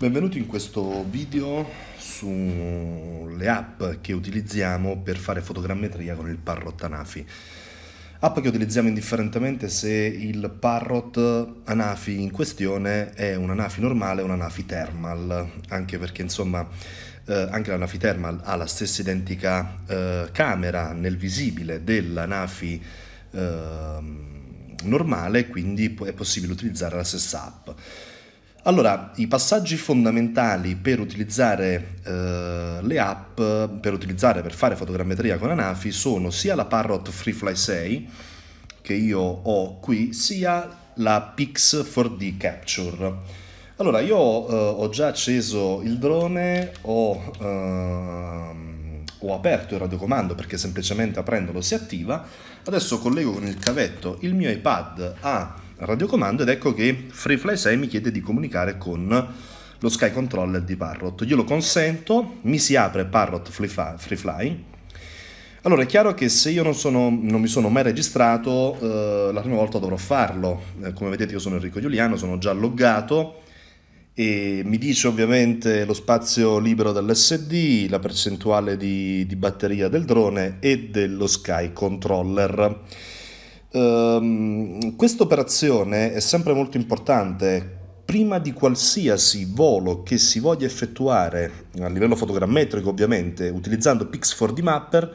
Benvenuti in questo video sulle app che utilizziamo per fare fotogrammetria con il Parrot Anafi. App che utilizziamo indifferentemente se il Parrot Anafi in questione è un Anafi normale o un Anafi Thermal, anche perché insomma eh, anche l'Anafi Thermal ha la stessa identica eh, camera nel visibile dell'Anafi eh, normale, quindi è possibile utilizzare la stessa app. Allora, i passaggi fondamentali per utilizzare eh, le app, per utilizzare, per fare fotogrammetria con Anafi, sono sia la Parrot FreeFly 6, che io ho qui, sia la Pix 4D Capture. Allora, io eh, ho già acceso il drone, ho, ehm, ho, aperto il radiocomando perché semplicemente aprendolo si attiva. Adesso collego con il cavetto il mio iPad a radiocomando ed ecco che FreeFly 6 mi chiede di comunicare con lo Sky Controller di Parrot. Io lo consento, mi si apre Parrot FreeFly. Allora è chiaro che se io non, sono, non mi sono mai registrato, eh, la prima volta dovrò farlo. Eh, come vedete io sono Enrico Giuliano, sono già loggato e mi dice ovviamente lo spazio libero dell'SD, la percentuale di, di batteria del drone e dello Sky Controller. Um, Questa operazione è sempre molto importante. Prima di qualsiasi volo che si voglia effettuare, a livello fotogrammetrico ovviamente, utilizzando Pix4D Mapper,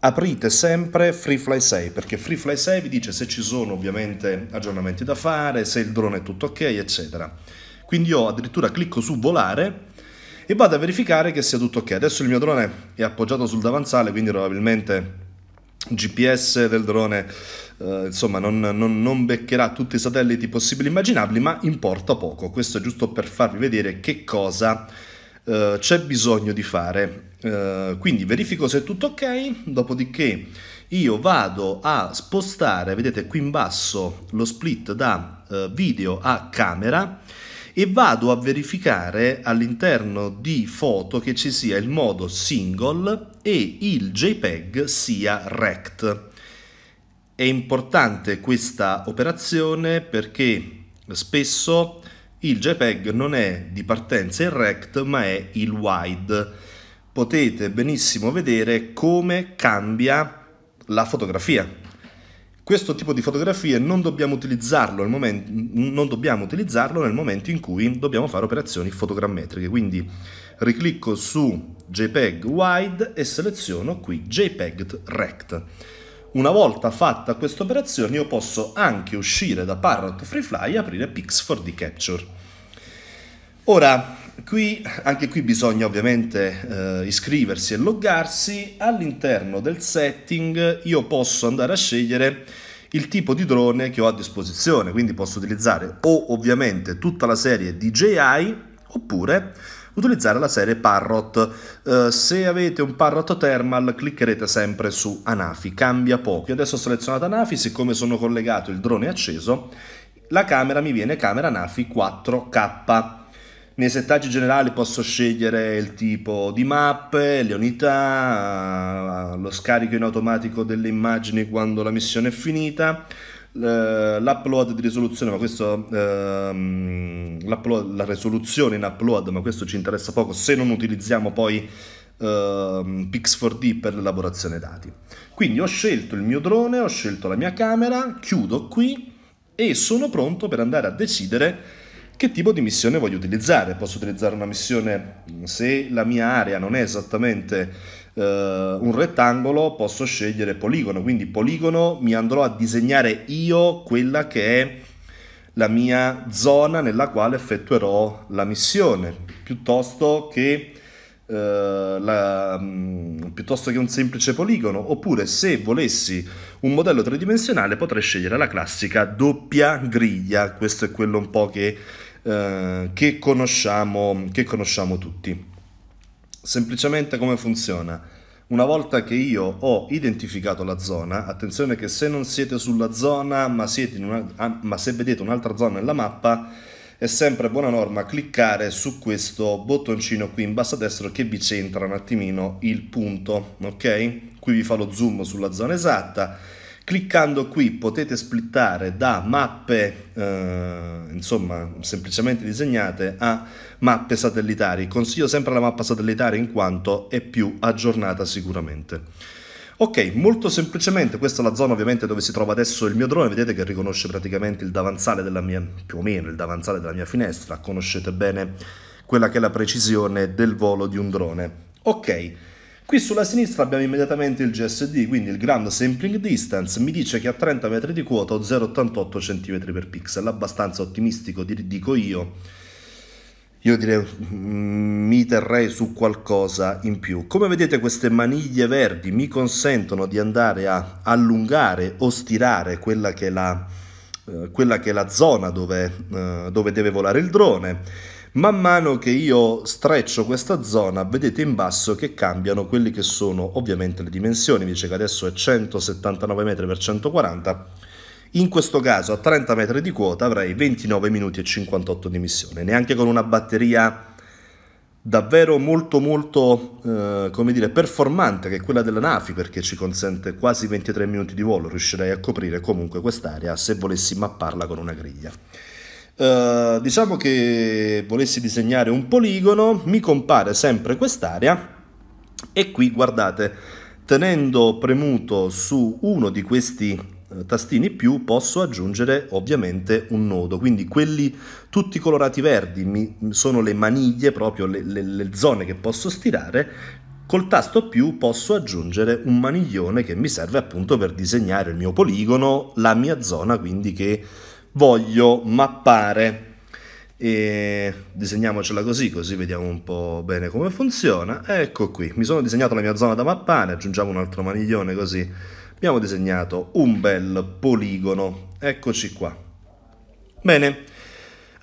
aprite sempre FreeFly 6 perché FreeFly 6 vi dice se ci sono ovviamente aggiornamenti da fare, se il drone è tutto ok, eccetera. Quindi io addirittura clicco su volare e vado a verificare che sia tutto ok. Adesso il mio drone è appoggiato sul davanzale, quindi probabilmente GPS del drone eh, insomma non, non, non, beccherà tutti i satelliti possibili e immaginabili ma importa poco questo è giusto per farvi vedere che cosa eh, c'è bisogno di fare eh, quindi verifico se è tutto ok dopodiché io vado a spostare vedete qui in basso lo split da eh, video a camera e vado a verificare all'interno di foto che ci sia il modo single e il JPEG sia rect. È importante questa operazione perché spesso il JPEG non è di partenza il rect ma è il wide. Potete benissimo vedere come cambia la fotografia questo tipo di fotografie non dobbiamo, momento, non dobbiamo utilizzarlo nel momento in cui dobbiamo fare operazioni fotogrammetriche. Quindi riclicco su JPEG Wide e seleziono qui JPEG Rect. Una volta fatta questa operazione io posso anche uscire da Parrot FreeFly e aprire Pix4D Capture. Ora, Qui, anche qui bisogna ovviamente eh, iscriversi e loggarsi. All'interno del setting io posso andare a scegliere il tipo di drone che ho a disposizione, quindi posso utilizzare o ovviamente tutta la serie DJI oppure utilizzare la serie Parrot. Eh, se avete un Parrot Thermal cliccherete sempre su Anafi, cambia poco. Io adesso ho selezionato Anafi, siccome sono collegato il drone è acceso, la camera mi viene camera Anafi 4K nei settaggi generali posso scegliere il tipo di mappe, le unità, lo scarico in automatico delle immagini quando la missione è finita, l'upload di risoluzione, ma questo ehm, la risoluzione in upload, ma questo ci interessa poco se non utilizziamo poi ehm, Pix4D per l'elaborazione dati. Quindi ho scelto il mio drone, ho scelto la mia camera, chiudo qui e sono pronto per andare a decidere che tipo di missione voglio utilizzare. Posso utilizzare una missione, se la mia area non è esattamente uh, un rettangolo, posso scegliere poligono, quindi poligono mi andrò a disegnare io quella che è la mia zona nella quale effettuerò la missione, piuttosto che, uh, la, um, piuttosto che un semplice poligono, oppure se volessi un modello tridimensionale potrei scegliere la classica doppia griglia, questo è quello un po' che eh, che, conosciamo, che conosciamo tutti. Semplicemente come funziona? Una volta che io ho identificato la zona, attenzione che se non siete sulla zona, ma, siete una, ah, ma se vedete un'altra zona nella mappa, è sempre buona norma cliccare su questo bottoncino qui in basso a destra che vi centra un attimino il punto, ok? Qui vi fa lo zoom sulla zona esatta Cliccando qui potete splittare da mappe, eh, insomma, semplicemente disegnate a mappe satellitari. Consiglio sempre la mappa satellitare in quanto è più aggiornata sicuramente. Ok, molto semplicemente, questa è la zona ovviamente dove si trova adesso il mio drone, vedete che riconosce praticamente il davanzale della mia, più o meno il davanzale della mia finestra, conoscete bene quella che è la precisione del volo di un drone. Ok. Qui sulla sinistra abbiamo immediatamente il GSD, quindi il Grand Sampling Distance, mi dice che a 30 metri di quota ho 0,88 cm per pixel, abbastanza ottimistico dico io io direi mm, mi terrei su qualcosa in più. Come vedete queste maniglie verdi mi consentono di andare a allungare o stirare quella che è la, eh, che è la zona dove, eh, dove deve volare il drone. Man mano che io streccio questa zona, vedete in basso che cambiano quelle che sono ovviamente le dimensioni, dice che adesso è 179 metri per 140, in questo caso a 30 metri di quota avrei 29 minuti e 58 di missione, neanche con una batteria davvero molto molto eh, come dire performante che è quella della Nafi perché ci consente quasi 23 minuti di volo riuscirei a coprire comunque quest'area se volessi mapparla con una griglia eh, diciamo che volessi disegnare un poligono, mi compare sempre quest'area e qui guardate, tenendo premuto su uno di questi eh, tastini più posso aggiungere ovviamente un nodo quindi quelli tutti colorati verdi mi, sono le maniglie proprio le, le, le zone che posso stirare Col tasto più posso aggiungere un maniglione che mi serve appunto per disegnare il mio poligono, la mia zona quindi che voglio mappare e disegniamocela così, così vediamo un po' bene come funziona. Ecco qui, mi sono disegnato la mia zona da mappare, aggiungiamo un altro maniglione così. Abbiamo disegnato un bel poligono, eccoci qua. Bene,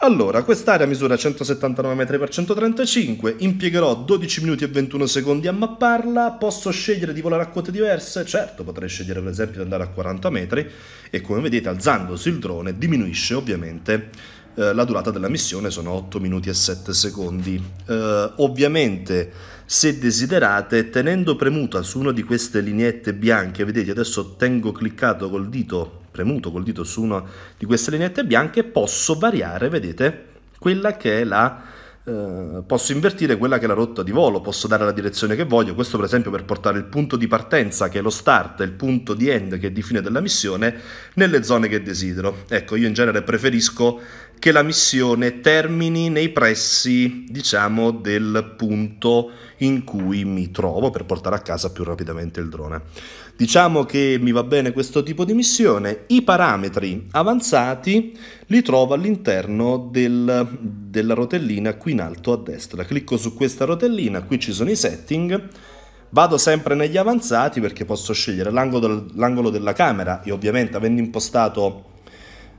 allora, quest'area misura 179 m x 135, impiegherò 12 minuti e 21 secondi a mapparla, posso scegliere di volare a quote diverse? Certo, potrei scegliere per esempio di andare a 40 metri e come vedete alzandosi il drone diminuisce ovviamente eh, la durata della missione, sono 8 minuti e 7 secondi. Eh, ovviamente se desiderate, tenendo premuta su una di queste lineette bianche, vedete adesso tengo cliccato col dito premuto col dito su una di queste lineette bianche, posso variare, vedete, quella che è la... Eh, posso invertire quella che è la rotta di volo, posso dare la direzione che voglio, questo per esempio per portare il punto di partenza che è lo start il punto di end che è di fine della missione nelle zone che desidero. Ecco, io in genere preferisco che la missione termini nei pressi, diciamo, del punto in cui mi trovo per portare a casa più rapidamente il drone. Diciamo che mi va bene questo tipo di missione, i parametri avanzati li trovo all'interno del, della rotellina qui in alto a destra. Clicco su questa rotellina, qui ci sono i setting, Vado sempre negli avanzati perché posso scegliere l'angolo, della camera e ovviamente avendo impostato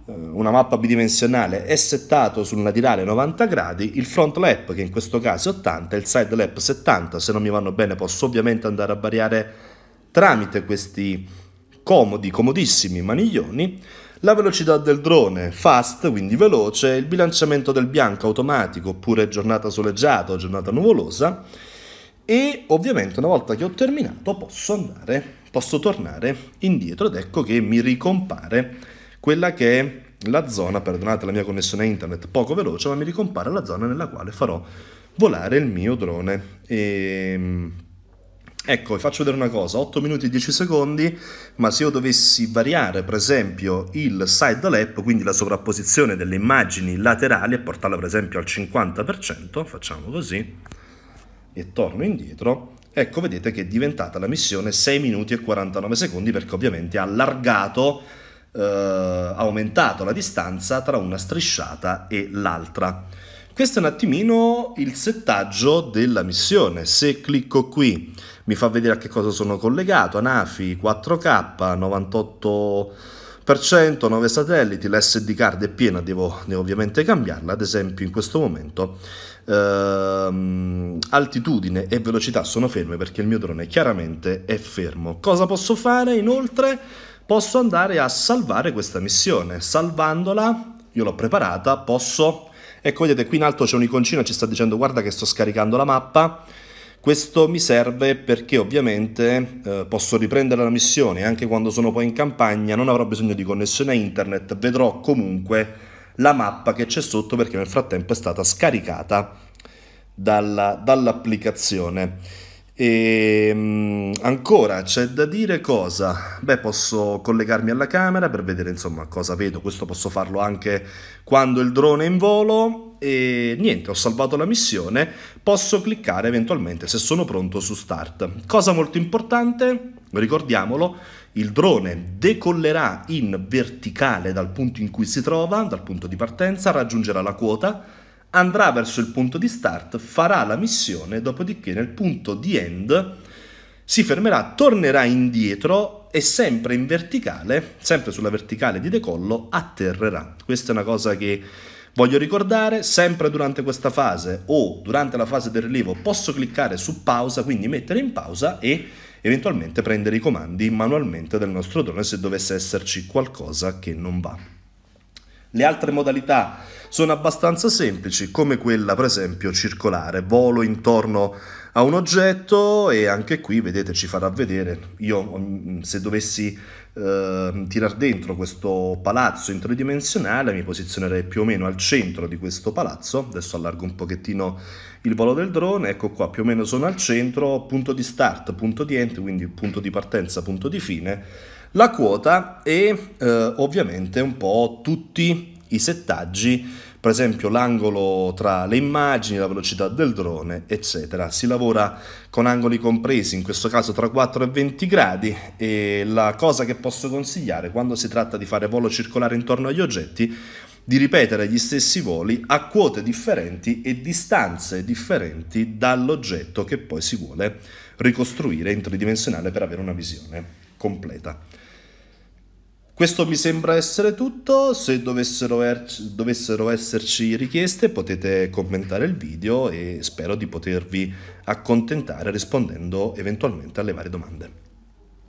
eh, una mappa bidimensionale è settato sul laterale 90 gradi, il front lap che in questo caso è 80 e il side lap 70, se non mi vanno bene posso ovviamente andare a variare tramite questi comodi, comodissimi maniglioni, la velocità del drone fast, quindi veloce, il bilanciamento del bianco automatico oppure giornata soleggiata o giornata nuvolosa e ovviamente una volta che ho terminato posso andare, posso tornare indietro ed ecco che mi ricompare quella che è la zona, perdonate la mia connessione internet poco veloce, ma mi ricompare la zona nella quale farò volare il mio drone. E... Ehm, ecco, vi faccio vedere una cosa, 8 minuti e 10 secondi, ma se io dovessi variare per esempio il side lap, quindi la sovrapposizione delle immagini laterali e portarla per esempio al 50%, facciamo così, e torno indietro, ecco vedete che è diventata la missione 6 minuti e 49 secondi perché ovviamente ha allargato eh, aumentato la distanza tra una strisciata e l'altra. Questo è un attimino il settaggio della missione. Se clicco qui mi fa vedere a che cosa sono collegato, ANAFI 4K, 98%, 9 satelliti, l'SD card è piena, devo, devo ovviamente cambiarla, ad esempio in questo momento ehm, altitudine e velocità sono ferme perché il mio drone chiaramente è fermo. Cosa posso fare inoltre? posso andare a salvare questa missione. Salvandola, io l'ho preparata, posso... Ecco, vedete, qui in alto c'è un iconcino ci sta dicendo guarda che sto scaricando la mappa. Questo mi serve perché ovviamente eh, posso riprendere la missione anche quando sono poi in campagna, non avrò bisogno di connessione a internet, vedrò comunque la mappa che c'è sotto perché nel frattempo è stata scaricata dalla, dall'applicazione. E ehm, ancora c'è da dire cosa? Beh, posso collegarmi alla camera per vedere insomma cosa vedo. Questo posso farlo anche quando il drone è in volo. E niente, ho salvato la missione. Posso cliccare eventualmente se sono pronto su start. Cosa molto importante, ricordiamolo, il drone decollerà in verticale dal punto in cui si trova, dal punto di partenza, raggiungerà la quota andrà verso il punto di start, farà la missione, dopodiché nel punto di end si fermerà, tornerà indietro e sempre in verticale, sempre sulla verticale di decollo, atterrerà. Questa è una cosa che voglio ricordare, sempre durante questa fase o durante la fase del rilievo posso cliccare su pausa, quindi mettere in pausa e eventualmente prendere i comandi manualmente del nostro drone se dovesse esserci qualcosa che non va. Le altre modalità sono abbastanza semplici, come quella per esempio circolare, volo intorno a un oggetto e anche qui vedete ci farà vedere, io mm, mm, se dovessi eh, tirar dentro questo palazzo in tridimensionale mi posizionerei più o meno al centro di questo palazzo, adesso allargo un pochettino il volo del drone, ecco qua più o meno sono al centro, punto di start, punto di end, quindi punto di partenza, punto di fine, la quota e eh, ovviamente un po' tutti i settaggi, per esempio l'angolo tra le immagini, la velocità del drone, eccetera. Si lavora con angoli compresi, in questo caso tra 4 e 20 gradi e la cosa che posso consigliare quando si tratta di fare volo circolare intorno agli oggetti di ripetere gli stessi voli a quote differenti e distanze differenti dall'oggetto che poi si vuole ricostruire in tridimensionale per avere una visione completa. Questo mi sembra essere tutto, se dovessero, er-, dovessero, esserci richieste potete commentare il video e spero di potervi accontentare rispondendo eventualmente alle varie domande.